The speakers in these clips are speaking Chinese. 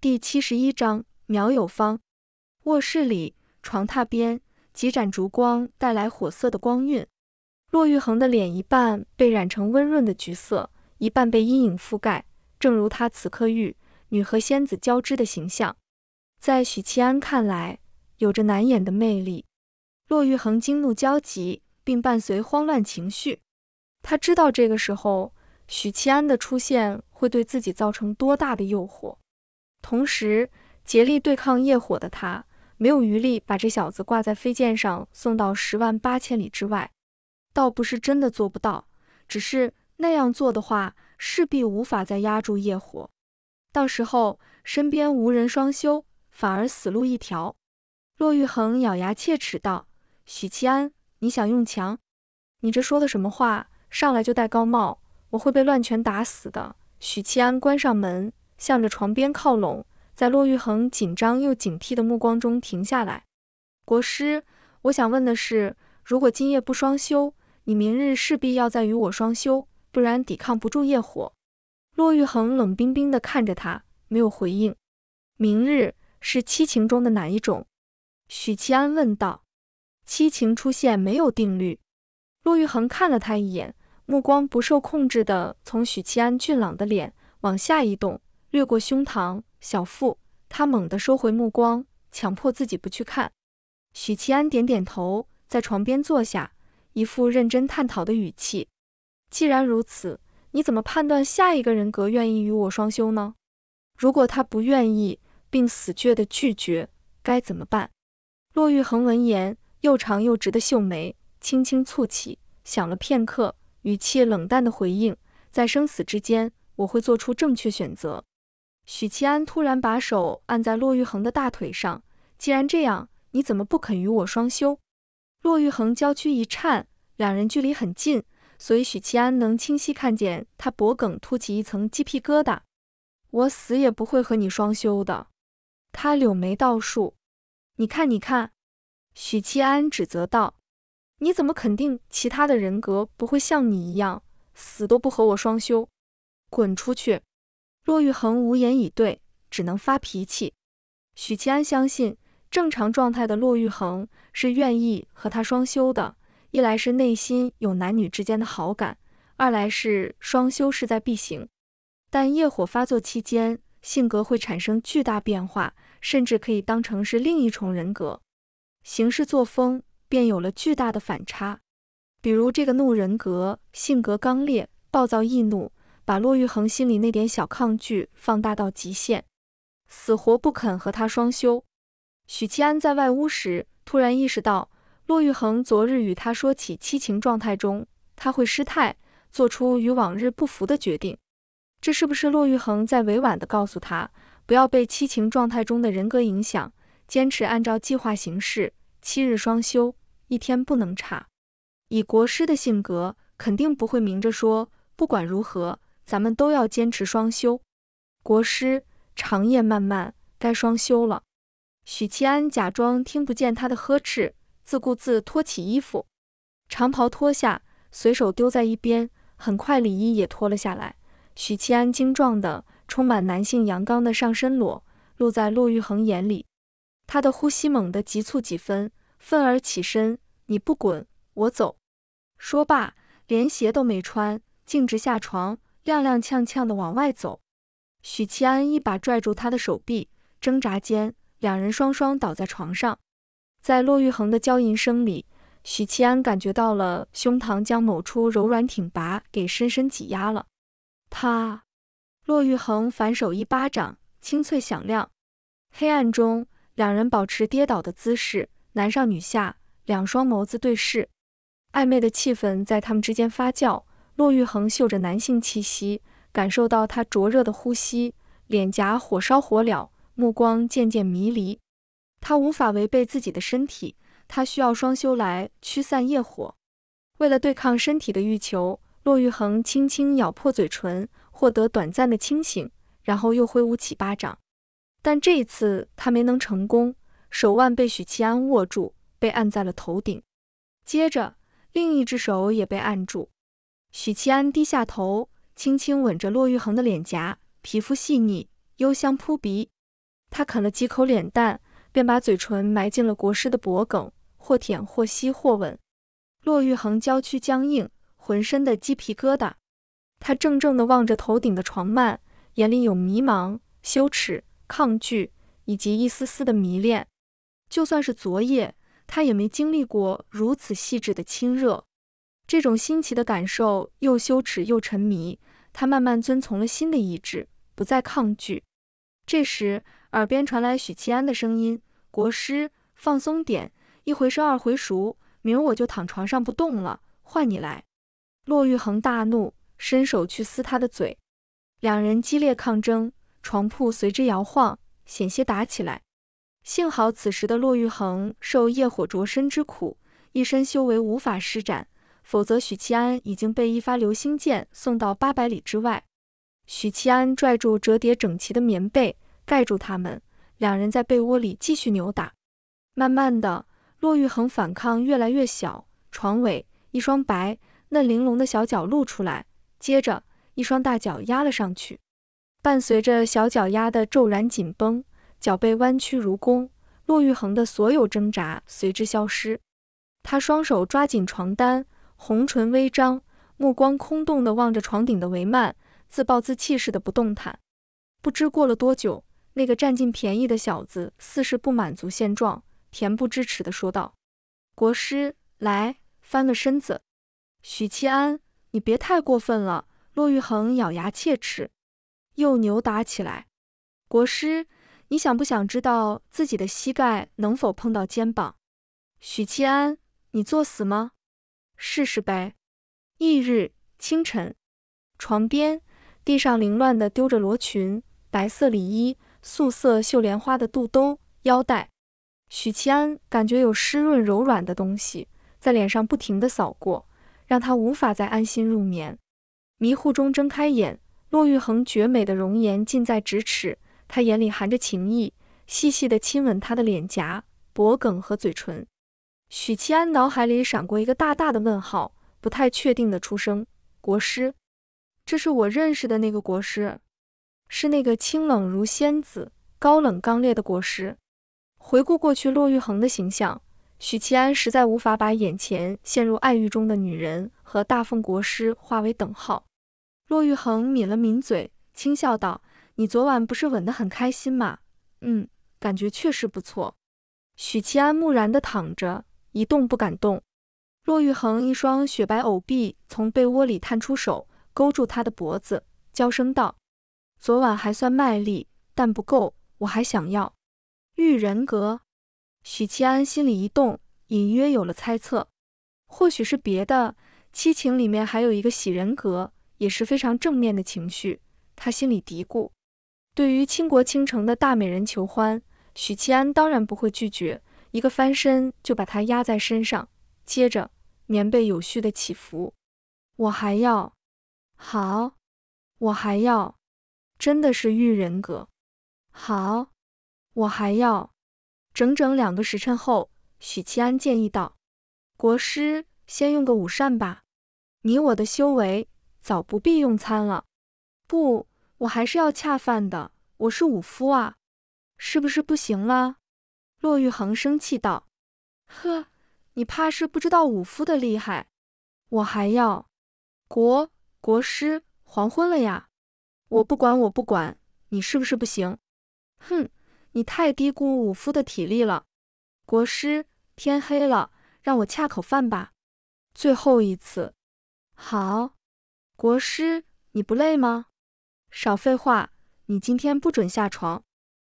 第七十一章，苗有方。卧室里，床榻边，几盏烛光带来火色的光晕。骆玉衡的脸一半被染成温润的橘色，一半被阴影覆盖，正如他此刻玉女和仙子交织的形象，在许七安看来，有着难掩的魅力。骆玉衡惊怒交集，并伴随慌乱情绪。他知道这个时候，许七安的出现会对自己造成多大的诱惑。同时竭力对抗业火的他，没有余力把这小子挂在飞剑上送到十万八千里之外。倒不是真的做不到，只是那样做的话，势必无法再压住业火，到时候身边无人双修，反而死路一条。骆玉衡咬牙切齿道：“许七安，你想用强？你这说的什么话？上来就戴高帽，我会被乱拳打死的。”许七安关上门。向着床边靠拢，在骆玉恒紧张又警惕的目光中停下来。国师，我想问的是，如果今夜不双休，你明日势必要再与我双修，不然抵抗不住夜火。骆玉恒冷冰冰地看着他，没有回应。明日是七情中的哪一种？许七安问道。七情出现没有定律？骆玉恒看了他一眼，目光不受控制的从许七安俊朗的脸往下移动。掠过胸膛、小腹，他猛地收回目光，强迫自己不去看。许七安点点头，在床边坐下，一副认真探讨的语气：“既然如此，你怎么判断下一个人格愿意与我双修呢？如果他不愿意，并死倔的拒绝，该怎么办？”骆玉衡闻言，又长又直的秀眉轻轻蹙起，想了片刻，语气冷淡的回应：“在生死之间，我会做出正确选择。”许七安突然把手按在骆玉衡的大腿上，既然这样，你怎么不肯与我双修？骆玉衡娇躯一颤，两人距离很近，所以许七安能清晰看见他脖梗凸起一层鸡皮疙瘩。我死也不会和你双修的，他柳眉倒竖。你看，你看，许七安指责道，你怎么肯定其他的人格不会像你一样，死都不和我双修？滚出去！骆玉恒无言以对，只能发脾气。许七安相信，正常状态的骆玉恒是愿意和他双修的。一来是内心有男女之间的好感，二来是双修势在必行。但业火发作期间，性格会产生巨大变化，甚至可以当成是另一重人格，行事作风便有了巨大的反差。比如这个怒人格，性格刚烈、暴躁易怒。把骆玉恒心里那点小抗拒放大到极限，死活不肯和他双修。许七安在外屋时突然意识到，骆玉恒昨日与他说起七情状态中他会失态，做出与往日不符的决定。这是不是骆玉恒在委婉地告诉他，不要被七情状态中的人格影响，坚持按照计划行事？七日双修，一天不能差。以国师的性格，肯定不会明着说，不管如何。咱们都要坚持双休。国师，长夜漫漫，该双休了。许七安假装听不见他的呵斥，自顾自脱起衣服，长袍脱下，随手丢在一边。很快，礼衣也脱了下来。许七安精壮的、充满男性阳刚的上身裸露在骆玉恒眼里，他的呼吸猛地急促几分，愤而起身：“你不滚，我走！”说罢，连鞋都没穿，径直下床。踉踉跄跄地往外走，许七安一把拽住他的手臂，挣扎间，两人双双倒在床上，在骆玉衡的娇吟声里，许七安感觉到了胸膛将某处柔软挺拔给深深挤压了。他，骆玉衡反手一巴掌，清脆响亮。黑暗中，两人保持跌倒的姿势，男上女下，两双眸子对视，暧昧的气氛在他们之间发酵。骆玉衡嗅着男性气息，感受到他灼热的呼吸，脸颊火烧火燎，目光渐渐迷离。他无法违背自己的身体，他需要双修来驱散业火。为了对抗身体的欲求，骆玉衡轻轻咬破嘴唇，获得短暂的清醒，然后又挥舞起巴掌。但这一次他没能成功，手腕被许其安握住，被按在了头顶。接着另一只手也被按住。许七安低下头，轻轻吻着骆玉衡的脸颊，皮肤细腻，幽香扑鼻。他啃了几口脸蛋，便把嘴唇埋进了国师的脖梗，或舔，或吸，或吻。骆玉衡娇躯僵硬，浑身的鸡皮疙瘩。他怔怔地望着头顶的床幔，眼里有迷茫、羞耻、抗拒，以及一丝丝的迷恋。就算是昨夜，他也没经历过如此细致的亲热。这种新奇的感受又羞耻又沉迷，他慢慢遵从了新的意志，不再抗拒。这时，耳边传来许七安的声音：“国师，放松点，一回生二回熟，明儿我就躺床上不动了，换你来。”骆玉恒大怒，伸手去撕他的嘴，两人激烈抗争，床铺随之摇晃，险些打起来。幸好此时的骆玉恒受业火灼身之苦，一身修为无法施展。否则，许七安已经被一发流星箭送到八百里之外。许七安拽住折叠整齐的棉被，盖住他们两人，在被窝里继续扭打。慢慢的，骆玉衡反抗越来越小，床尾一双白嫩玲珑的小脚露出来，接着一双大脚压了上去，伴随着小脚丫的骤然紧绷，脚背弯曲如弓，骆玉衡的所有挣扎随之消失。他双手抓紧床单。红唇微张，目光空洞地望着床顶的帷幔，自暴自弃似的不动弹。不知过了多久，那个占尽便宜的小子似是不满足现状，恬不知耻地说道：“国师，来翻个身子。”许七安，你别太过分了！骆玉衡咬牙切齿，又扭打起来。国师，你想不想知道自己的膝盖能否碰到肩膀？许七安，你作死吗？试试呗。翌日清晨，床边地上凌乱的丢着罗裙、白色里衣、素色绣莲花的肚兜、腰带。许七安感觉有湿润柔软的东西在脸上不停的扫过，让他无法再安心入眠。迷糊中睁开眼，骆玉衡绝美的容颜近在咫尺，他眼里含着情意，细细的亲吻她的脸颊、脖颈和嘴唇。许七安脑海里闪过一个大大的问号，不太确定的出声：“国师，这是我认识的那个国师，是那个清冷如仙子、高冷刚烈的国师。”回顾过去骆玉衡的形象，许七安实在无法把眼前陷入爱欲中的女人和大凤国师划为等号。骆玉衡抿了抿嘴，轻笑道：“你昨晚不是吻得很开心吗？嗯，感觉确实不错。”许七安木然的躺着。一动不敢动，骆玉衡一双雪白藕臂从被窝里探出手，勾住他的脖子，娇声道：“昨晚还算卖力，但不够，我还想要。”玉人格，许七安心里一动，隐约有了猜测，或许是别的七情里面还有一个喜人格，也是非常正面的情绪。他心里嘀咕，对于倾国倾城的大美人求欢，许七安当然不会拒绝。一个翻身就把他压在身上，接着棉被有序的起伏。我还要，好，我还要，真的是玉人格。好，我还要。整整两个时辰后，许七安建议道：“国师，先用个午膳吧。你我的修为早不必用餐了。”不，我还是要恰饭的。我是武夫啊，是不是不行了？骆玉衡生气道：“呵，你怕是不知道武夫的厉害。我还要国国师，黄昏了呀！我不管，我不管你是不是不行。哼，你太低估武夫的体力了。国师，天黑了，让我恰口饭吧，最后一次。好，国师，你不累吗？少废话，你今天不准下床。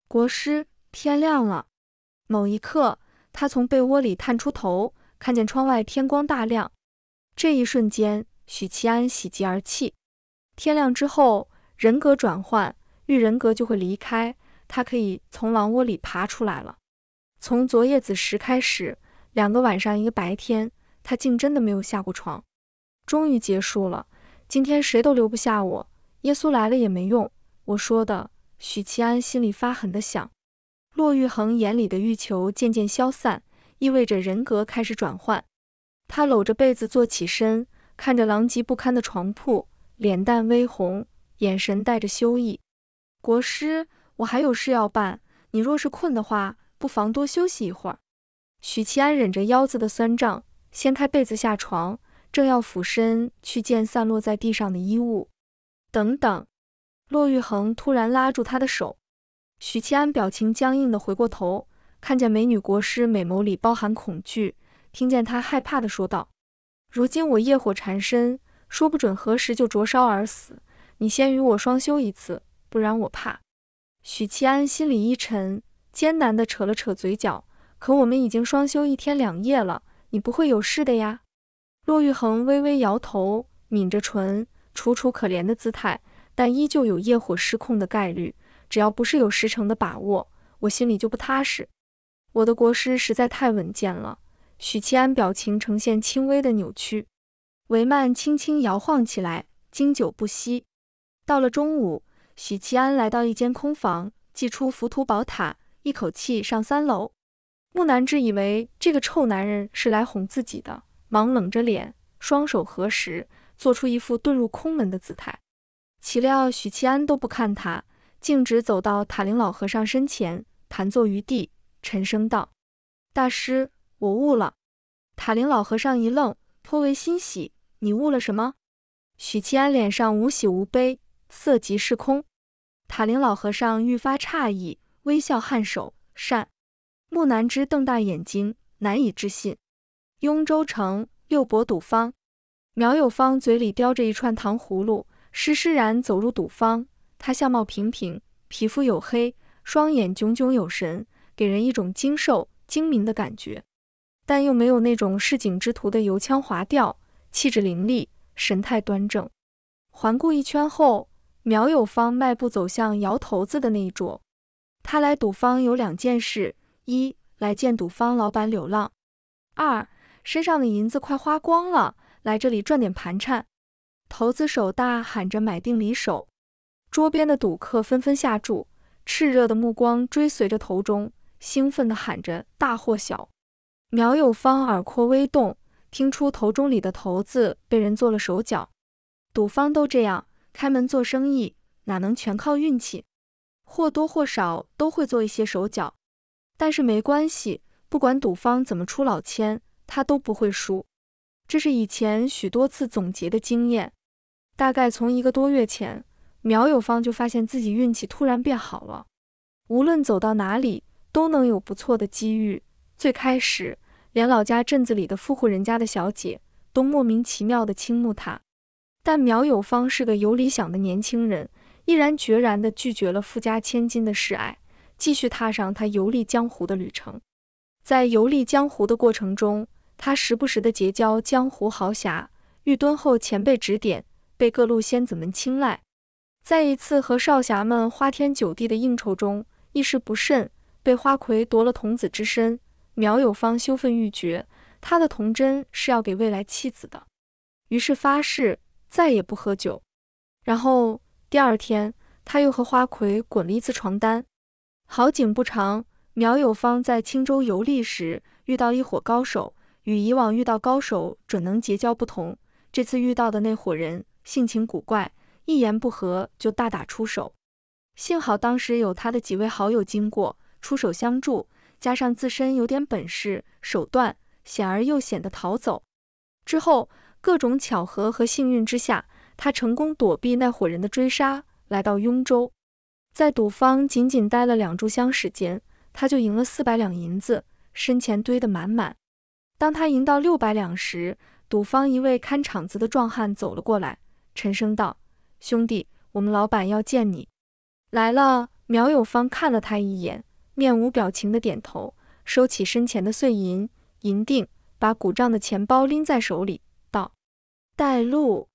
国师，天亮了。”某一刻，他从被窝里探出头，看见窗外天光大亮。这一瞬间，许七安喜极而泣。天亮之后，人格转换，玉人格就会离开，他可以从狼窝里爬出来了。从昨夜子时开始，两个晚上，一个白天，他竟真的没有下过床。终于结束了，今天谁都留不下我，耶稣来了也没用。我说的，许七安心里发狠的想。骆玉恒眼里的欲求渐渐消散，意味着人格开始转换。他搂着被子坐起身，看着狼藉不堪的床铺，脸蛋微红，眼神带着羞意。国师，我还有事要办，你若是困的话，不妨多休息一会儿。许七安忍着腰子的酸胀，掀开被子下床，正要俯身去见散落在地上的衣物，等等，骆玉恒突然拉住他的手。许七安表情僵硬地回过头，看见美女国师美眸里包含恐惧，听见她害怕地说道：“如今我业火缠身，说不准何时就灼烧而死。你先与我双修一次，不然我怕。”许七安心里一沉，艰难地扯了扯嘴角。可我们已经双修一天两夜了，你不会有事的呀。骆玉恒微微摇头，抿着唇，楚楚可怜的姿态，但依旧有业火失控的概率。只要不是有十成的把握，我心里就不踏实。我的国师实在太稳健了。许七安表情呈现轻微的扭曲，帷幔轻轻摇晃起来，经久不息。到了中午，许七安来到一间空房，祭出浮屠宝塔，一口气上三楼。木南枝以为这个臭男人是来哄自己的，忙冷着脸，双手合十，做出一副遁入空门的姿态。岂料许七安都不看他。径直走到塔林老和尚身前，盘坐于地，沉声道：“大师，我悟了。”塔林老和尚一愣，颇为欣喜：“你悟了什么？”许七安脸上无喜无悲，色即是空。塔林老和尚愈发诧异，微笑颔首：“善。”木南枝瞪大眼睛，难以置信。雍州城六博赌坊，苗有方嘴里叼着一串糖葫芦，施施然走入赌坊。他相貌平平，皮肤黝黑，双眼炯炯有神，给人一种精瘦精明的感觉，但又没有那种市井之徒的油腔滑调，气质凌厉，神态端正。环顾一圈后，苗友方迈步走向摇头子的那一桌。他来赌方有两件事：一来见赌方老板柳浪；二身上的银子快花光了，来这里赚点盘缠。头子手大喊着买定离手。桌边的赌客纷纷下注，炽热的目光追随着头中，兴奋地喊着“大或小”。苗有方耳廓微动，听出头中里的骰子被人做了手脚。赌方都这样，开门做生意哪能全靠运气，或多或少都会做一些手脚。但是没关系，不管赌方怎么出老千，他都不会输。这是以前许多次总结的经验，大概从一个多月前。苗有方就发现自己运气突然变好了，无论走到哪里都能有不错的机遇。最开始，连老家镇子里的富户人家的小姐都莫名其妙的倾慕他，但苗有方是个有理想的年轻人，毅然决然地拒绝了富家千金的示爱，继续踏上他游历江湖的旅程。在游历江湖的过程中，他时不时地结交江湖豪侠，遇敦厚前辈指点，被各路仙子们青睐。在一次和少侠们花天酒地的应酬中，一时不慎被花魁夺了童子之身。苗有方羞愤欲绝，他的童真是要给未来妻子的，于是发誓再也不喝酒。然后第二天，他又和花魁滚了一次床单。好景不长，苗有方在青州游历时遇到一伙高手，与以往遇到高手准能结交不同，这次遇到的那伙人性情古怪。一言不合就大打出手，幸好当时有他的几位好友经过，出手相助，加上自身有点本事手段，险而又险的逃走。之后各种巧合和幸运之下，他成功躲避那伙人的追杀，来到雍州，在赌坊仅仅待了两炷香时间，他就赢了四百两银子，身前堆得满满。当他赢到六百两时，赌坊一位看场子的壮汉走了过来，沉声道。兄弟，我们老板要见你。来了，苗有方看了他一眼，面无表情的点头，收起身前的碎银银锭，把鼓胀的钱包拎在手里，道：“带路。”